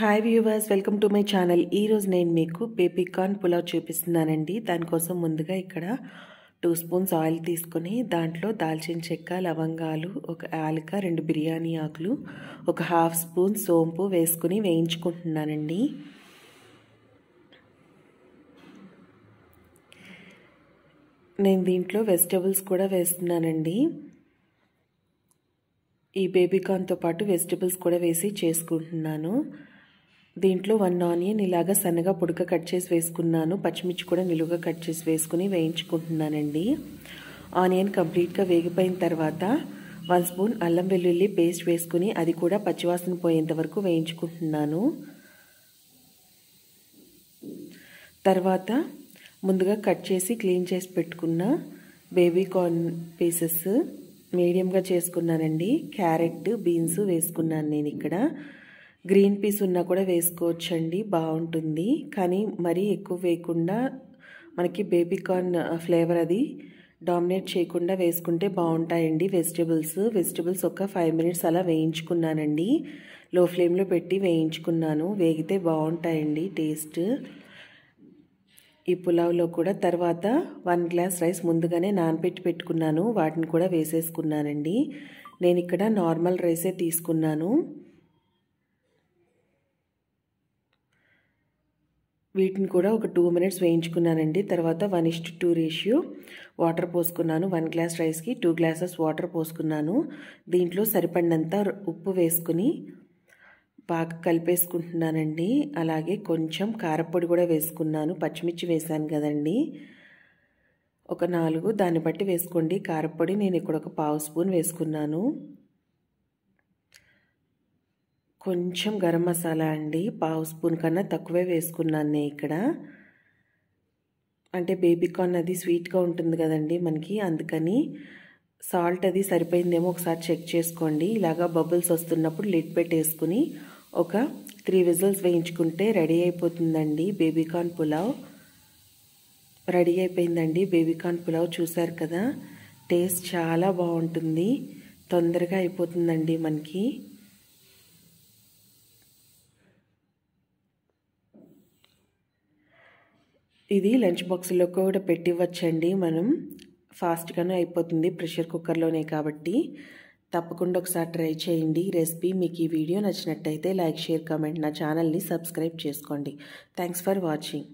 hi viewers welcome to my channel ఈరోజు నేను మీకు బేబీకార్న్ పులావ్ చూపిస్తున్నానండి దానికోసం ముందుగా ఇక్కడ టూ స్పూన్స్ ఆయిల్ తీసుకొని దాంట్లో దాల్చిన చెక్క లవంగాలు ఒక యాలక రెండు బిర్యానీ ఆకులు ఒక హాఫ్ స్పూన్ సోంపు వేసుకుని వేయించుకుంటున్నానండి నేను దీంట్లో వెజిటబుల్స్ కూడా వేస్తున్నానండి ఈ బేబీకాన్తో పాటు వెజిటబుల్స్ కూడా వేసి చేసుకుంటున్నాను దీంట్లో వన్ ఆనియన్ ఇలాగ సన్నగా పొడక కట్ చేసి వేసుకున్నాను పచ్చిమిర్చి కూడా నిలువుగా కట్ చేసి వేసుకుని వేయించుకుంటున్నానండి ఆనియన్ కంప్లీట్గా వేగిపోయిన తర్వాత వన్ స్పూన్ అల్లం వెల్లుల్లి పేస్ట్ వేసుకుని అది కూడా పచ్చివాసన పోయేంత వరకు వేయించుకుంటున్నాను తర్వాత ముందుగా కట్ చేసి క్లీన్ చేసి పెట్టుకున్న బేబీ కార్న్ పీసెస్ మీడియంగా చేసుకున్నానండి క్యారెట్ బీన్స్ వేసుకున్నాను నేను ఇక్కడ గ్రీన్ పీస్ ఉన్నా కూడా వేసుకోవచ్చండి బాగుంటుంది కానీ మరీ ఎక్కువ వేయకుండా మనకి బేబీకార్న్ ఫ్లేవర్ అది డామినేట్ చేయకుండా వేసుకుంటే బాగుంటాయండి వెజిటబుల్స్ వెజిటబుల్స్ ఒక ఫైవ్ మినిట్స్ అలా వేయించుకున్నానండి లో ఫ్లేమ్లో పెట్టి వేయించుకున్నాను వేగితే బాగుంటాయండి టేస్ట్ ఈ పులావ్లో కూడా తర్వాత వన్ గ్లాస్ రైస్ ముందుగానే నానబెట్టి పెట్టుకున్నాను వాటిని కూడా వేసేసుకున్నానండి నేను ఇక్కడ నార్మల్ రైసే తీసుకున్నాను వీటిని కూడా ఒక టూ మినిట్స్ వేయించుకున్నానండి తర్వాత one is to two ratio water పోసుకున్నాను వన్ గ్లాస్ రైస్కి టూ గ్లాసెస్ వాటర్ పోసుకున్నాను దీంట్లో సరిపడినంత ఉప్పు వేసుకుని బాగా కలిపేసుకుంటున్నానండి అలాగే కొంచెం కారపొడి కూడా వేసుకున్నాను పచ్చిమిర్చి వేశాను కదండి ఒక నాలుగు దాన్ని బట్టి వేసుకోండి కారపొడి నేను ఇక్కడ ఒక పావు స్పూన్ వేసుకున్నాను కొంచెం గరం మసాలా అండి పావు స్పూన్ కన్నా తక్కువే వేసుకున్నాను నేను ఇక్కడ అంటే బేబీకార్న్ అది స్వీట్గా ఉంటుంది కదండి మనకి అందుకని సాల్ట్ అది సరిపోయిందేమో ఒకసారి చెక్ చేసుకోండి ఇలాగా బబుల్స్ వస్తున్నప్పుడు లిడ్ పెట్టేసుకుని ఒక త్రీ విజిల్స్ వేయించుకుంటే రెడీ అయిపోతుందండి బేబీకార్న్ పులావ్ రెడీ అయిపోయిందండి బేబీకార్న్ పులావ్ చూసారు కదా టేస్ట్ చాలా బాగుంటుంది తొందరగా అయిపోతుందండి మనకి ఇది లంచ్ బాక్స్లో కూడా ఇవ్వచ్చండి మనం ఫాస్ట్గానే అయిపోతుంది ప్రెషర్ కుక్కర్లోనే కాబట్టి తప్పకుండా ఒకసారి ట్రై చేయండి రెసిపీ మీకు ఈ వీడియో నచ్చినట్టయితే లైక్ షేర్ కామెంట్ నా ఛానల్ని సబ్స్క్రైబ్ చేసుకోండి థ్యాంక్స్ ఫర్ వాచింగ్